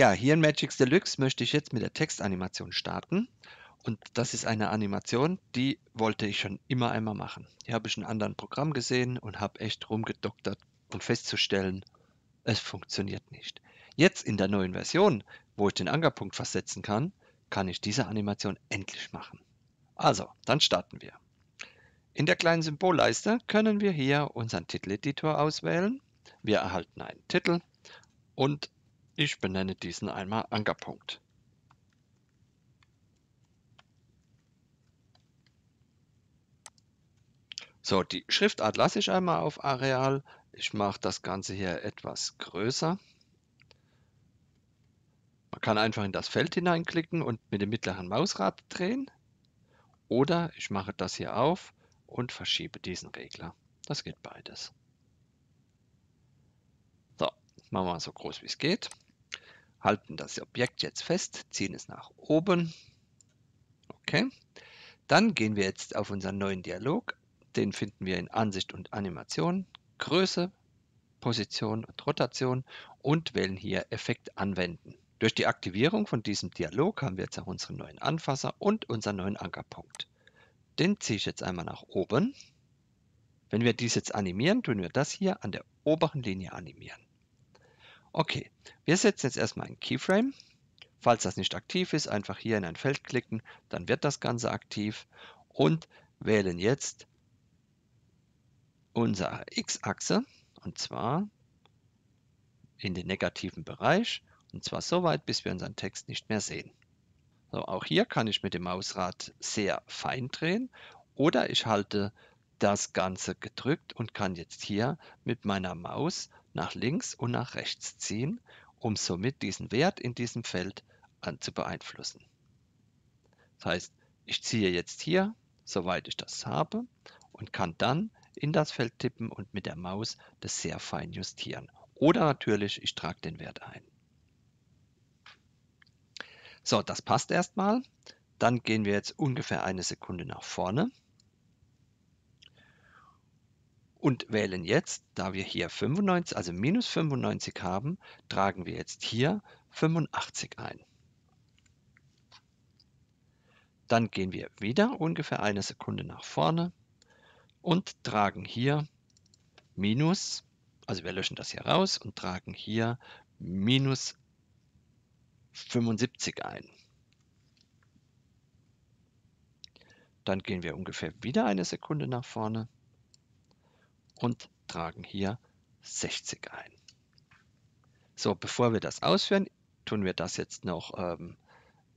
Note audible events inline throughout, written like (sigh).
Ja, hier in Magix Deluxe möchte ich jetzt mit der Textanimation starten. Und das ist eine Animation, die wollte ich schon immer einmal machen. Die habe ich in einem anderen Programm gesehen und habe echt rumgedoktert um festzustellen, es funktioniert nicht. Jetzt in der neuen Version, wo ich den Ankerpunkt versetzen kann, kann ich diese Animation endlich machen. Also, dann starten wir. In der kleinen Symbolleiste können wir hier unseren Titeleditor auswählen. Wir erhalten einen Titel und ich benenne diesen einmal Ankerpunkt. So, die Schriftart lasse ich einmal auf Areal. Ich mache das Ganze hier etwas größer. Man kann einfach in das Feld hineinklicken und mit dem mittleren Mausrad drehen. Oder ich mache das hier auf und verschiebe diesen Regler. Das geht beides. So, machen wir so groß wie es geht halten das Objekt jetzt fest, ziehen es nach oben. Okay. Dann gehen wir jetzt auf unseren neuen Dialog. Den finden wir in Ansicht und Animation, Größe, Position und Rotation und wählen hier Effekt anwenden. Durch die Aktivierung von diesem Dialog haben wir jetzt auch unseren neuen Anfasser und unseren neuen Ankerpunkt. Den ziehe ich jetzt einmal nach oben. Wenn wir dies jetzt animieren, tun wir das hier an der oberen Linie animieren. Okay, wir setzen jetzt erstmal ein Keyframe. Falls das nicht aktiv ist, einfach hier in ein Feld klicken, dann wird das Ganze aktiv und wählen jetzt unsere X-Achse und zwar in den negativen Bereich und zwar so weit, bis wir unseren Text nicht mehr sehen. So, auch hier kann ich mit dem Mausrad sehr fein drehen oder ich halte das Ganze gedrückt und kann jetzt hier mit meiner Maus nach links und nach rechts ziehen, um somit diesen Wert in diesem Feld zu beeinflussen. Das heißt, ich ziehe jetzt hier, soweit ich das habe, und kann dann in das Feld tippen und mit der Maus das sehr fein justieren. Oder natürlich, ich trage den Wert ein. So, das passt erstmal. Dann gehen wir jetzt ungefähr eine Sekunde nach vorne und wählen jetzt, da wir hier 95, also minus 95 haben, tragen wir jetzt hier 85 ein. Dann gehen wir wieder ungefähr eine Sekunde nach vorne und tragen hier minus, also wir löschen das hier raus und tragen hier minus 75 ein. Dann gehen wir ungefähr wieder eine Sekunde nach vorne und tragen hier 60 ein. So, bevor wir das ausführen, tun wir das jetzt noch ähm,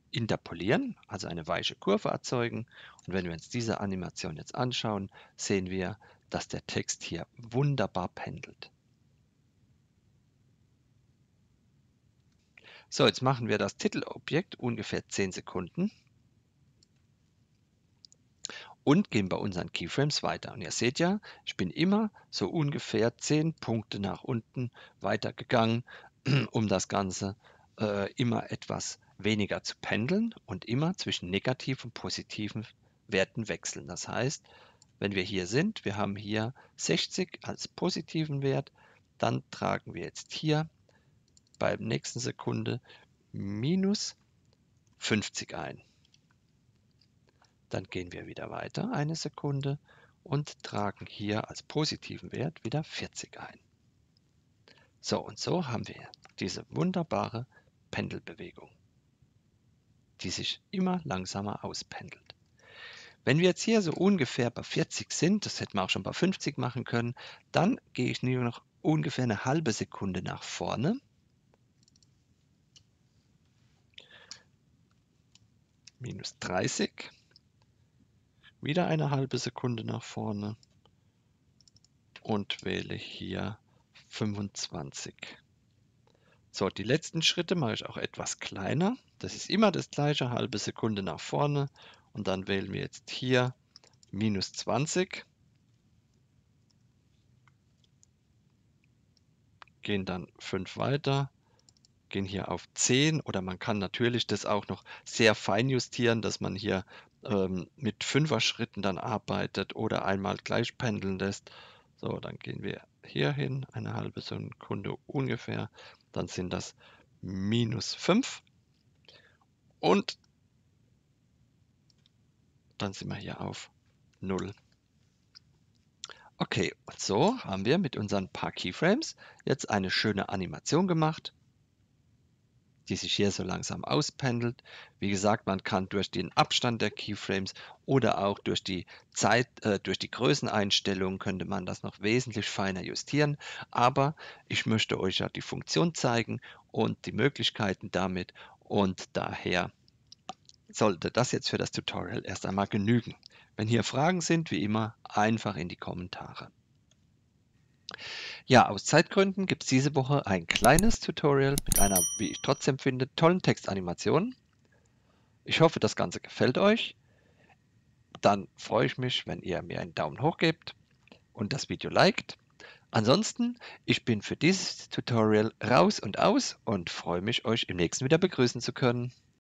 interpolieren, also eine weiche Kurve erzeugen. Und wenn wir uns diese Animation jetzt anschauen, sehen wir, dass der Text hier wunderbar pendelt. So, jetzt machen wir das Titelobjekt ungefähr 10 Sekunden und gehen bei unseren Keyframes weiter. Und ihr seht ja, ich bin immer so ungefähr 10 Punkte nach unten weitergegangen, (clears throat) um das Ganze äh, immer etwas weniger zu pendeln und immer zwischen negativen und positiven Werten wechseln. Das heißt, wenn wir hier sind, wir haben hier 60 als positiven Wert, dann tragen wir jetzt hier beim nächsten Sekunde minus 50 ein. Dann gehen wir wieder weiter eine Sekunde und tragen hier als positiven Wert wieder 40 ein. So und so haben wir diese wunderbare Pendelbewegung, die sich immer langsamer auspendelt. Wenn wir jetzt hier so ungefähr bei 40 sind, das hätten wir auch schon bei 50 machen können, dann gehe ich nur noch ungefähr eine halbe Sekunde nach vorne. Minus 30 wieder eine halbe Sekunde nach vorne und wähle hier 25. So, die letzten Schritte mache ich auch etwas kleiner. Das ist immer das gleiche, halbe Sekunde nach vorne und dann wählen wir jetzt hier minus 20. Gehen dann 5 weiter, gehen hier auf 10 oder man kann natürlich das auch noch sehr fein justieren, dass man hier ähm, mit Fünfer-Schritten dann arbeitet oder einmal gleich pendeln lässt. So, dann gehen wir hier hin, eine halbe Sekunde ungefähr. Dann sind das minus 5. Und dann sind wir hier auf 0. Okay, und so haben wir mit unseren paar Keyframes jetzt eine schöne Animation gemacht die sich hier so langsam auspendelt. Wie gesagt, man kann durch den Abstand der Keyframes oder auch durch die Zeit, äh, durch die Größeneinstellungen könnte man das noch wesentlich feiner justieren. Aber ich möchte euch ja die Funktion zeigen und die Möglichkeiten damit und daher sollte das jetzt für das Tutorial erst einmal genügen. Wenn hier Fragen sind, wie immer, einfach in die Kommentare. Ja, aus Zeitgründen gibt es diese Woche ein kleines Tutorial mit einer, wie ich trotzdem finde, tollen Textanimation. Ich hoffe, das Ganze gefällt euch. Dann freue ich mich, wenn ihr mir einen Daumen hoch gebt und das Video liked. Ansonsten, ich bin für dieses Tutorial raus und aus und freue mich, euch im nächsten wieder begrüßen zu können.